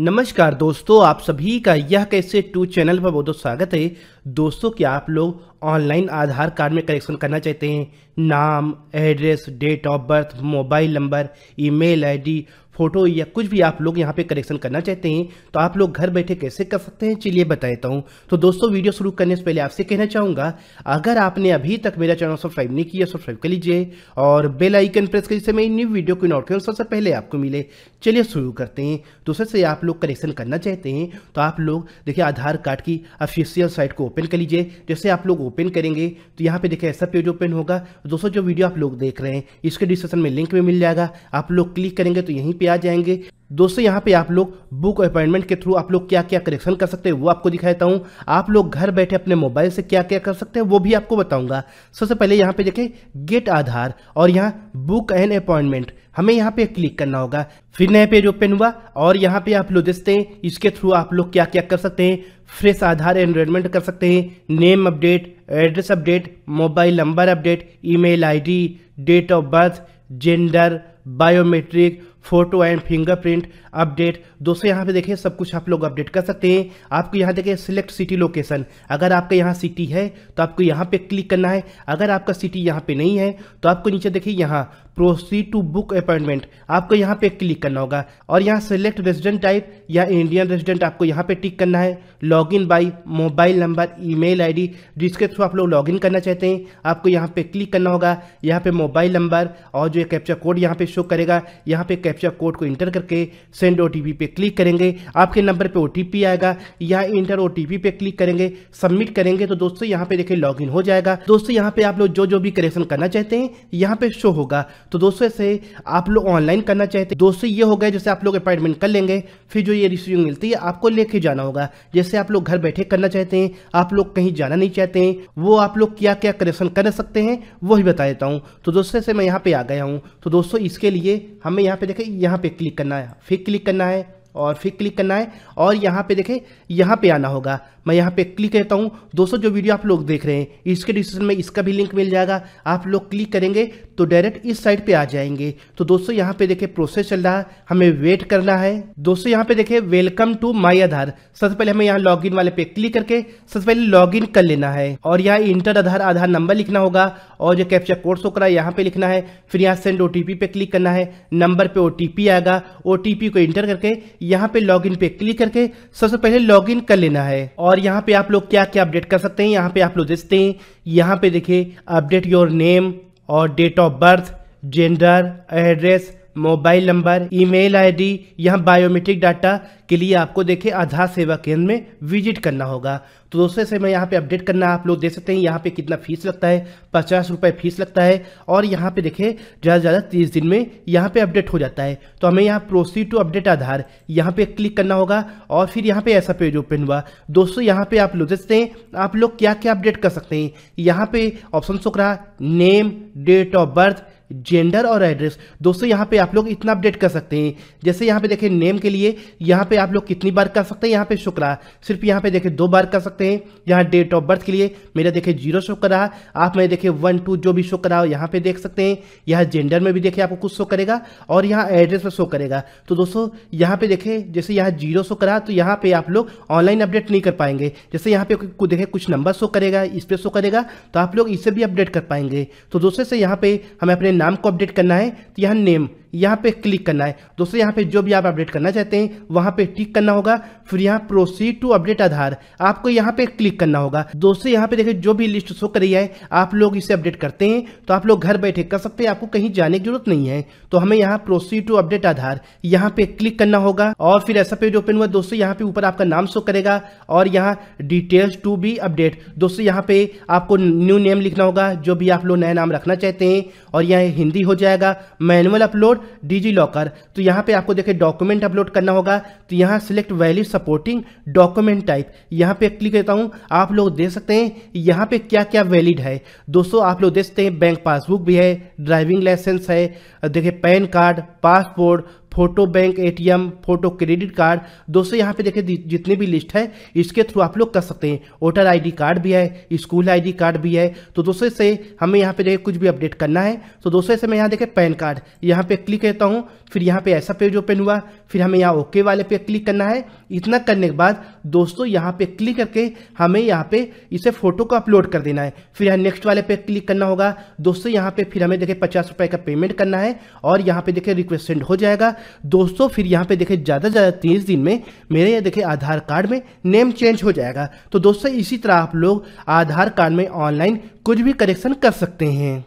नमस्कार दोस्तों आप सभी का यह कैसे टू चैनल पर बहुत स्वागत है दोस्तों क्या आप लोग ऑनलाइन आधार कार्ड में करेक्शन करना चाहते हैं नाम address date of birth mobile number email ID photo या कुछ भी आप लोग यहाँ पे करेक्शन करना चाहते हैं तो आप लोग घर बैठे कैसे कर सकते हैं चलिए बता देता हूँ तो दोस्तों वीडियो शुरू करने से पहले आपसे कहना चाहूँगा अगर आपने अभी तक मेरा चैनल सब्सक्राइब नहीं किया सब्सक्राइब कर लीजिए और बेल आइकन प्रेस कर जिससे मेरी न्यू वीडियो की नोटिफिकेशन सबसे पहले आपको मिले चलिए शुरू करते हैं दूसरे तो से आप लोग कलेक्शन करना चाहते हैं तो आप लोग देखिए आधार कार्ड की ऑफिशियल साइट को ओपन कर लीजिए जैसे आप लोग ओपन करेंगे तो यहाँ पे देखिए ऐसा पेज ओपन होगा दोस्तों जो वीडियो आप लोग देख रहे हैं इसके डिस्क्रिप्शन में लिंक में मिल जाएगा आप लोग क्लिक करेंगे तो यहीं पर पे आ जाएंगे दोस्तों यहाँ पे आप लोग बुक अपॉइंटमेंट के थ्रू आप लोग क्या क्या करेक्शन कर सकते हैं वो आपको दिखाता हूँ आप लोग घर बैठे अपने मोबाइल से क्या क्या कर सकते हैं वो भी आपको बताऊंगा सबसे पहले यहाँ पे देखें गेट आधार और यहाँ बुक एन अपॉइंटमेंट हमें यहाँ पे क्लिक करना होगा फिर नया पेज ओपन हुआ और यहाँ पे आप लोग देखते हैं इसके थ्रू आप लोग क्या क्या कर सकते हैं फ्रेश आधार एनरोलमेंट कर सकते हैं name update address update mobile number update email date of birth gender biometric photo and fingerprint update दोस्तों यहाँ पे देखिए सब कुछ आप लोग अपडेट कर सकते हैं आपको यहाँ देखिए सिलेक्ट सिटी लोकेशन अगर आपका यहाँ सिटी है तो आपको यहाँ पे क्लिक करना है अगर आपका सिटी यहाँ पे नहीं है तो आपको नीचे देखिए यहाँ प्रोसीड टू बुक अपॉइंटमेंट आपको यहाँ पे क्लिक करना होगा और यहाँ सेलेक्ट रेजिडेंट टाइप या इंडियन रेजिडेंट आपको यहाँ पे टिक करना है log in by mobile number email ID जिसके थ्रू आप लोग लॉग इन करना चाहते हैं आपको यहाँ पे क्लिक करना होगा यहाँ पे मोबाइल नंबर और जो कैप्चा कोड यहाँ पे शो करेगा यहाँ पे कैप्चा कोड को इंटर करके सेंड ओ पे क्लिक करेंगे आपके नंबर पर ओ आएगा यहाँ इंटर ओ पे क्लिक करेंगे सबमिट करेंगे तो दोस्तों यहाँ पे देखिए लॉग हो जाएगा दोस्तों यहाँ पे आप लोग जो जो भी करेक्शन करना चाहते हैं यहाँ पे शो होगा तो दोस्तों ऐसे आप लोग ऑनलाइन करना चाहते दोस्तों ये हो गया जैसे आप लोग अपॉइंटमेंट कर लेंगे फिर जो ये रिसीविंग मिलती है आपको लेके जाना होगा जैसे आप लोग घर बैठे करना चाहते हैं आप लोग कहीं जाना नहीं चाहते हैं वो आप लोग क्या क्या करेक्शन कर सकते हैं वो ही बता देता हूँ तो दोस्तों से मैं यहाँ पे आ गया हूँ तो दोस्तों इसके लिए हमें यहाँ पे देखें यहाँ पे क्लिक करना है फिर क्लिक करना है और फिर क्लिक करना है और यहाँ पे देखें यहाँ पे आना होगा मैं यहाँ पे क्लिक करता हूँ दोस्तों जो वीडियो आप लोग देख रहे हैं इसके डिस्क्रिप्शन में इसका भी लिंक मिल जाएगा आप लोग क्लिक करेंगे तो डायरेक्ट इस साइड पे आ जाएंगे तो दोस्तों यहाँ पे देखे प्रोसेस चल रहा है हमें वेट करना है दोस्तों यहाँ पे देखे वेलकम टू माई आधार सबसे पहले हमें यहाँ लॉग वाले पे क्लिक करके सबसे पहले लॉग कर लेना है और यहाँ इंटर आधार आधार नंबर लिखना होगा और जो कैप्चर कोर्स होकर यहाँ पे लिखना है फिर यहाँ सेंड ओ पे क्लिक करना है नंबर पे ओ आएगा ओ को इंटर करके यहाँ पे लॉग पे क्लिक करके सबसे पहले लॉग कर लेना है और यहाँ पे आप लोग क्या क्या अपडेट कर सकते हैं यहाँ पे आप लोग देखते हैं यहाँ पे देखे अपडेट योर नेम और date of birth gender address mobile number email ID या बायोमेट्रिक डाटा के लिए आपको देखें आधार सेवा केंद्र में विजिट करना होगा तो दोस्तों से मैं यहाँ पे अपडेट करना आप लोग दे सकते हैं यहाँ पे कितना फीस लगता है पचास रुपये फीस लगता है और यहाँ पे देखें ज़्यादा से ज़्यादा तीस दिन में यहाँ पे अपडेट हो जाता है तो हमें यहाँ प्रोसीड टू अपडेट आधार यहाँ पे क्लिक करना होगा और फिर यहाँ पे ऐसा पेज ओपन हुआ दोस्तों यहाँ पे आप लोग देख हैं आप लोग क्या क्या अपडेट कर सकते हैं यहाँ पे ऑप्शन सुख रहा name date of birth gender और एड्रेस दोस्तों यहाँ पे आप लोग इतना अपडेट कर सकते हैं जैसे यहाँ पे देखें नेम के लिए यहाँ पे आप लोग कितनी बार कर सकते हैं यहाँ पे शुक्रा सिर्फ यहाँ पे देखें दो बार कर सकते हैं यहाँ डेट ऑफ बर्थ के लिए मेरा देखें जीरो शो कर रहा आप मेरे देखें वन टू जो भी शो करा हो यहाँ पे देख सकते हैं यहाँ जेंडर में भी देखें आपको कुछ शो करेगा और यहाँ एड्रेस पर शो करेगा तो दोस्तों यहाँ पे देखें जैसे यहाँ जीरो शो करा तो यहाँ पे आप लोग ऑनलाइन अपडेट नहीं कर पाएंगे जैसे यहाँ पे देखें कुछ नंबर शो करेगा इस पर शो करेगा तो आप लोग इसे भी अपडेट कर पाएंगे तो दोस्तों से यहाँ पे हमें अपने नाम को अपडेट करना है तो यहाँ नेम यहाँ पे क्लिक करना है दोस्तों यहाँ पे जो भी आप अपडेट करना चाहते हैं वहाँ पे टिक करना होगा फिर यहाँ प्रोसीड टू अपडेट आधार आपको यहाँ पे क्लिक करना होगा दोस्तों यहाँ पे देखिए जो भी लिस्ट शो कर रही है आप लोग इसे अपडेट करते हैं तो आप लोग घर बैठे कर सकते हैं आपको कहीं जाने की जरूरत नहीं है तो हमें यहाँ प्रोसीड टू अपडेट आधार यहाँ पे क्लिक करना होगा और फिर ऐसा पेज ओपन हुआ दोस्तों यहाँ पे ऊपर आपका नाम शो करेगा और यहाँ डिटेल्स टू बी अपडेट दोस्तों यहाँ पे आपको न्यू नेम लिखना होगा जो भी आप लोग नया नाम रखना चाहते हैं और यहाँ हिंदी हो जाएगा मैनुअल अपलोड डिजी लॉकर तो यहाँ पे आपको देखे डॉक्यूमेंट अपलोड करना होगा तो यहाँ select value supporting document type यहाँ पे क्लिक करता हूँ आप लोग देख सकते हैं यहाँ पे क्या क्या वैलिड है दोस्तों आप लोग देख सकते हैं बैंक पासबुक भी है ड्राइविंग लाइसेंस है देखिए PAN card passport photo bank ATM photo credit card दोस्तों यहाँ पे देखिए जितनी भी लिस्ट है इसके थ्रू आप लोग कर सकते हैं वोटर आईडी कार्ड भी है स्कूल आईडी कार्ड भी है तो दोस्तों से हमें यहाँ पे देखिए कुछ भी अपडेट करना है तो दोस्तों से मैं यहाँ देखे पैन कार्ड यहाँ पे क्लिक करता हूँ फिर यहाँ पे ऐसा पेज ओपन हुआ फिर हमें यहाँ ओके वाले पे क्लिक करना है इतना करने के बाद दोस्तों यहाँ पे क्लिक करके हमें यहाँ पे इसे फोटो को अपलोड कर देना है फिर यहाँ नेक्स्ट वाले पे क्लिक करना होगा दोस्तों यहाँ पे फिर हमें देखे पचास रुपए का पेमेंट करना है और यहाँ पे देखे रिक्वेस्ट सेंड हो जाएगा दोस्तों फिर यहाँ पे देखे ज़्यादा से ज़्यादा तीस दिन में मेरे ये देखे आधार कार्ड में नेम चेंज हो जाएगा तो दोस्तों इसी तरह आप लोग आधार कार्ड में ऑनलाइन कुछ भी करेक्शन कर सकते हैं